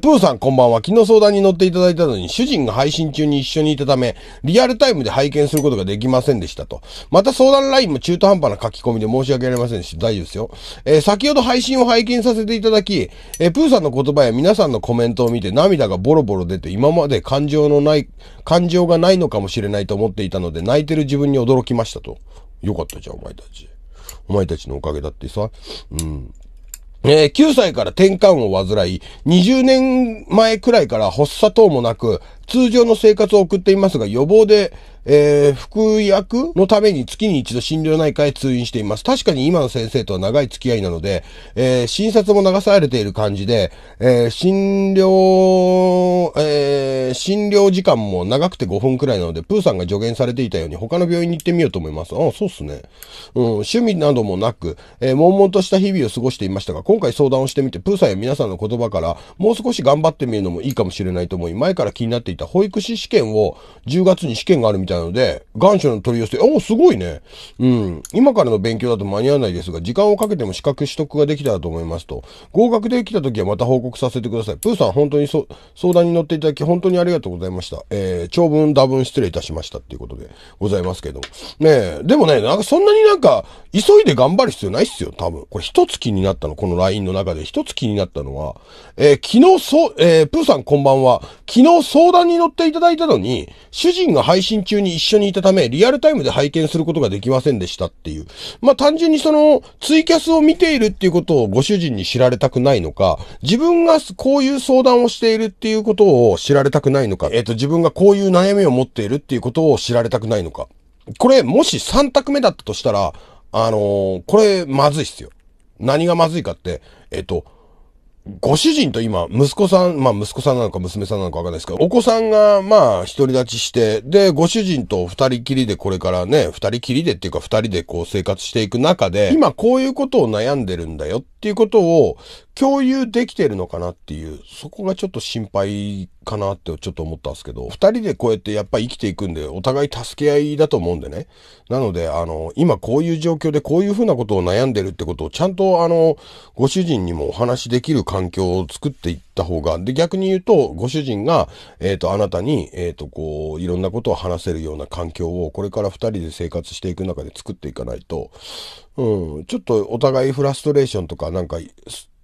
プーさんこんばんは。昨日相談に乗っていただいたのに、主人が配信中に一緒にいたため、リアルタイムで拝見することができませんでしたと。また相談ラインも中途半端な書き込みで申し訳ありませんし大丈夫ですよ。えー、先ほど配信を拝見させていただき、えー、プーさんの言葉や皆さんのコメントを見て涙がボロボロ出て、今まで感情のない、感情がないのかもしれないと思っていたので、泣いてる自分に驚きましたと。よかったじゃん、お前たち。お前たちのおかげだってさ。うん。えー、9歳から転換を患い、20年前くらいから発作等もなく、通常の生活を送っていますが、予防で、えー、服薬のために月に一度心療内科へ通院しています。確かに今の先生とは長い付き合いなので、えー、診察も流されている感じで、えー、診療、えー、診療時間も長くて5分くらいなので、プーさんが助言されていたように他の病院に行ってみようと思います。ああ、そうっすね。うん、趣味などもなく、えー、悶々とした日々を過ごしていましたが、今回相談をしてみて、プーさんや皆さんの言葉から、もう少し頑張ってみるのもいいかもしれないと思い、前から気になっていたた保育士試験を10月に試験があるみたいなので、願書の取り寄せ、おすごいね。うん。今からの勉強だと間に合わないですが、時間をかけても資格取得ができたらと思いますと。合格できた時はまた報告させてください。プーさん、本当にそ相談に乗っていただき、本当にありがとうございました。えー、長文、多文失礼いたしましたっていうことでございますけど。ねえ、でもね、なんかそんなになんか、急いで頑張る必要ないっすよ、多分。これ一つ気になったの、この LINE の中で一つ気になったのは、えー、昨日そう、えー、プーさんこんばんは。昨日相談に乗っていただいたのに、主人が配信中に一緒にいたため、リアルタイムで拝見することができませんでしたっていう。まあ、単純にその、ツイキャスを見ているっていうことをご主人に知られたくないのか、自分がこういう相談をしているっていうことを知られたくないのか、えっ、ー、と、自分がこういう悩みを持っているっていうことを知られたくないのか。これ、もし3択目だったとしたら、あのー、これ、まずいっすよ。何がまずいかって、えっ、ー、と、ご主人と今、息子さん、まあ息子さんなのか娘さんなのかわかんないですけど、お子さんがまあ独り立ちして、で、ご主人と二人きりでこれからね、二人きりでっていうか二人でこう生活していく中で、今こういうことを悩んでるんだよっていうことを共有できてるのかなっていう、そこがちょっと心配かなってちょっと思ったんですけど、二人でこうやってやっぱ生きていくんで、お互い助け合いだと思うんでね。なので、あの、今こういう状況でこういうふうなことを悩んでるってことをちゃんとあの、ご主人にもお話しできる環境を作っていった方が、で、逆に言うと、ご主人が、えっ、ー、と、あなたに、えっ、ー、と、こう、いろんなことを話せるような環境をこれから二人で生活していく中で作っていかないと、うん、ちょっとお互いフラストレーションとかなんか、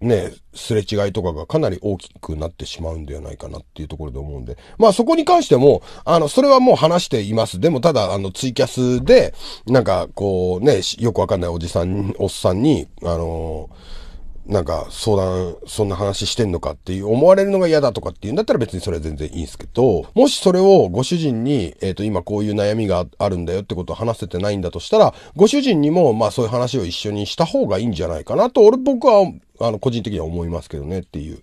ね、すれ違いとかがかなり大きくなってしまうんではないかなっていうところで思うんで。まあそこに関しても、あの、それはもう話しています。でもただ、あの、ツイキャスで、なんか、こうね、よくわかんないおじさん、おっさんに、あのなんか相談、そんな話してんのかっていう、思われるのが嫌だとかっていうんだったら別にそれは全然いいんですけど、もしそれをご主人に、えっ、と、今こういう悩みがあるんだよってことを話せてないんだとしたら、ご主人にも、まあそういう話を一緒にした方がいいんじゃないかなと、俺、僕はあの、個人的には思いますけどねっていう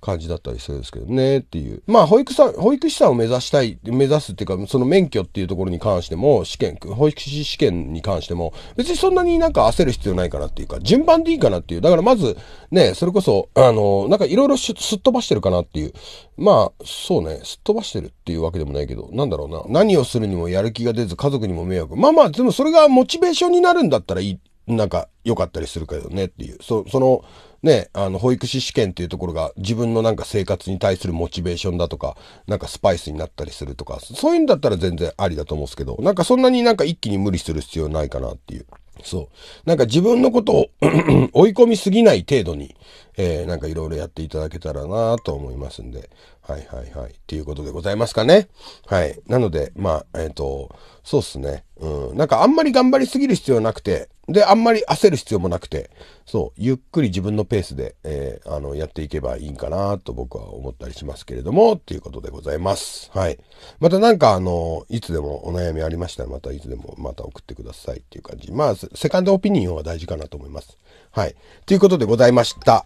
感じだったりするんですけどねっていう。まあ、保育さん、保育士さんを目指したい、目指すっていうか、その免許っていうところに関しても、試験、保育士試験に関しても、別にそんなになんか焦る必要ないかなっていうか、順番でいいかなっていう。だからまず、ね、それこそ、あの、なんかいろいろすっ飛ばしてるかなっていう。まあ、そうね、すっ飛ばしてるっていうわけでもないけど、なんだろうな。何をするにもやる気が出ず、家族にも迷惑。まあまあ、でもそれがモチベーションになるんだったらいいなんか良かったりするけどねっていう。そそのね、あの保育士試験っていうところが自分のなんか生活に対するモチベーションだとか、なんかスパイスになったりするとか、そういうんだったら全然ありだと思うんですけど、なんかそんなになんか一気に無理する必要ないかなっていう。そう。なんか自分のことを 追い込みすぎない程度に、えー、なんかいろいろやっていただけたらなと思いますんで、はいはいはい。っていうことでございますかね。はい。なので、まあ、えっ、ー、と、そうっすね。うん。なんかあんまり頑張りすぎる必要なくて、で、あんまり焦る必要もなくて、そう、ゆっくり自分のペースで、えー、あの、やっていけばいいんかなと僕は思ったりしますけれども、っていうことでございます。はい。またなんか、あの、いつでもお悩みありましたら、またいつでもまた送ってくださいっていう感じ。まあ、セカンドオピニオンは大事かなと思います。はい。ということでございました。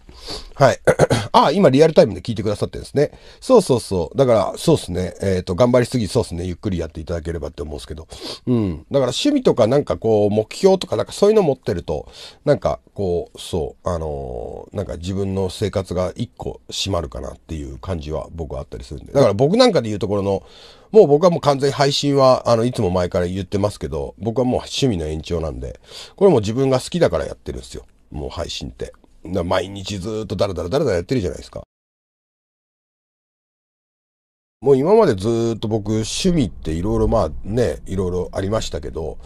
はい。あ、今リアルタイムで聞いてくださってるんですね。そうそうそう。だから、そうっすね。えっ、ー、と、頑張りすぎ、そうっすね。ゆっくりやっていただければって思うんですけど。うん。だから趣味とかなんかこう、目標とかなんかそういうの持ってると、なんかこう、そう、あのー、なんか自分の生活が一個締まるかなっていう感じは僕はあったりするんで。だから僕なんかで言うところの、もう僕はもう完全に配信は、あの、いつも前から言ってますけど、僕はもう趣味の延長なんで、これも自分が好きだからやってるんですよ。もう配信って。毎日ずっとダラダラダラダラやってるじゃないですか。もう今までずっと僕趣味っていろいろまあね、いろいろありましたけど、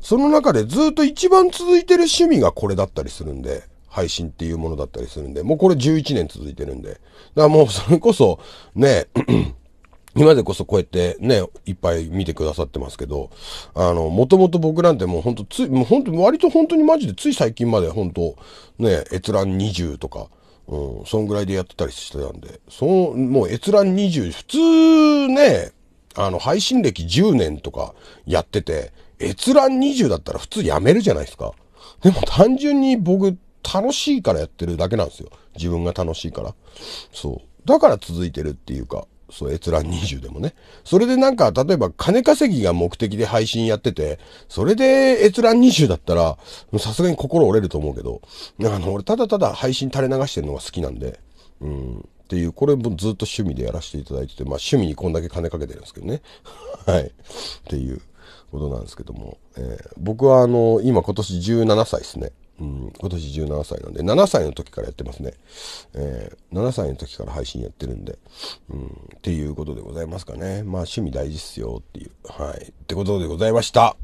その中でずっと一番続いてる趣味がこれだったりするんで、配信っていうものだったりするんで、もうこれ11年続いてるんで。だからもうそれこそ、ね、今でこそこうやってね、いっぱい見てくださってますけど、あの、もともと僕なんてもうほんとつい、もうほんと、割と本当にマジでつい最近まで本当ね、閲覧20とか、うん、そんぐらいでやってたりしてたんで、そう、もう閲覧20、普通ね、あの、配信歴10年とかやってて、閲覧20だったら普通やめるじゃないですか。でも単純に僕、楽しいからやってるだけなんですよ。自分が楽しいから。そう。だから続いてるっていうか、そう閲覧20でもね。それでなんか、例えば金稼ぎが目的で配信やってて、それで閲覧20だったら、さすがに心折れると思うけど、あの、俺ただただ配信垂れ流してるのが好きなんで、うん。っていう、これもずっと趣味でやらせていただいてて、まあ趣味にこんだけ金かけてるんですけどね。はい。っていうことなんですけども。えー、僕はあの、今今年17歳ですね。うん、今年17歳なんで、7歳の時からやってますね。えー、7歳の時から配信やってるんで、うん、っていうことでございますかね。まあ趣味大事っすよっていう。はい。ってことでございました。